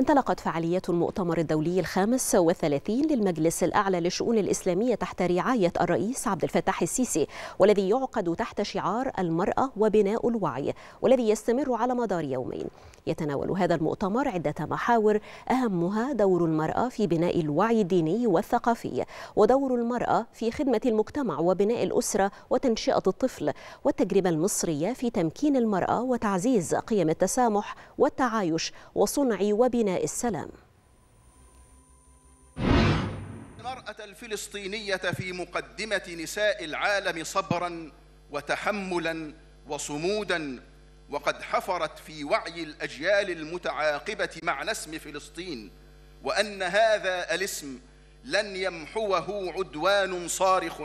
انطلقت فعاليات المؤتمر الدولي الخامس والثلاثين للمجلس الأعلى للشؤون الإسلامية تحت رعاية الرئيس عبد الفتاح السيسي والذي يعقد تحت شعار المرأة وبناء الوعي والذي يستمر على مدار يومين يتناول هذا المؤتمر عدة محاور أهمها دور المرأة في بناء الوعي الديني والثقافي ودور المرأة في خدمة المجتمع وبناء الأسرة وتنشئة الطفل والتجربة المصرية في تمكين المرأة وتعزيز قيم التسامح والتعايش وصنع وبناء بناء السلام المرأة الفلسطينية في مقدمة نساء العالم صبرا وتحملا وصمودا وقد حفرت في وعي الأجيال المتعاقبة معنى اسم فلسطين وأن هذا الاسم لن يمحوه عدوان صارخ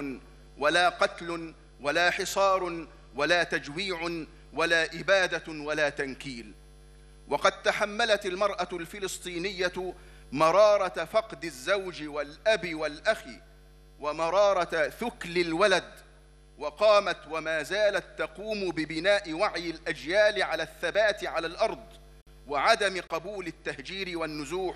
ولا قتل ولا حصار ولا تجويع ولا إبادة ولا تنكيل وقد تحملت المرأة الفلسطينية مرارة فقد الزوج والأب والأخ ومرارة ثكل الولد وقامت وما زالت تقوم ببناء وعي الأجيال على الثبات على الأرض وعدم قبول التهجير والنزوح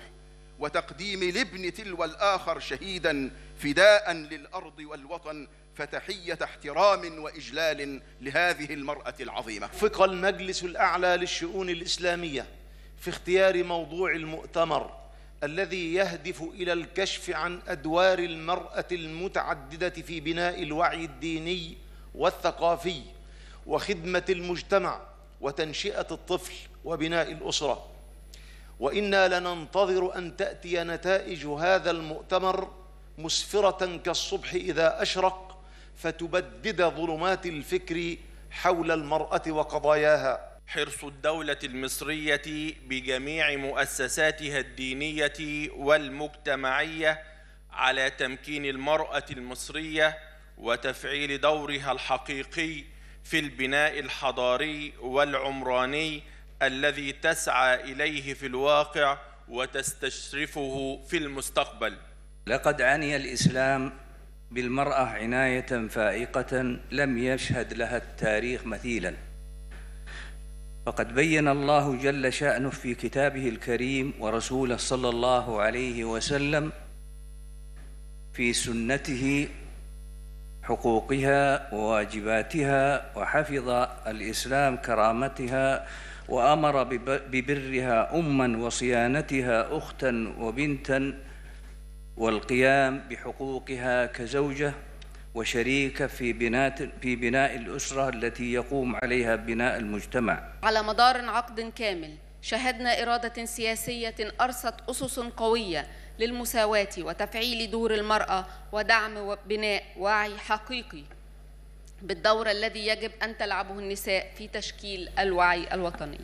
وتقديم الابن تلو الآخر شهيدا فداء للأرض والوطن فتحية احترام وإجلال لهذه المرأة العظيمة فق المجلس الأعلى للشؤون الإسلامية في اختيار موضوع المؤتمر الذي يهدف إلى الكشف عن أدوار المرأة المتعددة في بناء الوعي الديني والثقافي وخدمة المجتمع وتنشئة الطفل وبناء الأسرة وإنا لننتظر أن تأتي نتائج هذا المؤتمر مسفرة كالصبح إذا أشرق فتبدد ظلمات الفكر حول المرأة وقضاياها حرص الدولة المصرية بجميع مؤسساتها الدينية والمجتمعية على تمكين المرأة المصرية وتفعيل دورها الحقيقي في البناء الحضاري والعمراني الذي تسعى اليه في الواقع وتستشرفه في المستقبل لقد عني الاسلام بالمراه عنايه فائقه لم يشهد لها التاريخ مثيلا فقد بين الله جل شانه في كتابه الكريم ورسوله صلى الله عليه وسلم في سنته حقوقها وواجباتها وحفظ الإسلام كرامتها وأمر ببرها أما وصيانتها أختا وبنتا والقيام بحقوقها كزوجة وشريكة في بناء في بناء الأسرة التي يقوم عليها بناء المجتمع على مدار عقد كامل شهدنا إرادة سياسية أرست أسس قوية للمساواة وتفعيل دور المرأة ودعم وبناء وعي حقيقي بالدور الذي يجب أن تلعبه النساء في تشكيل الوعي الوطني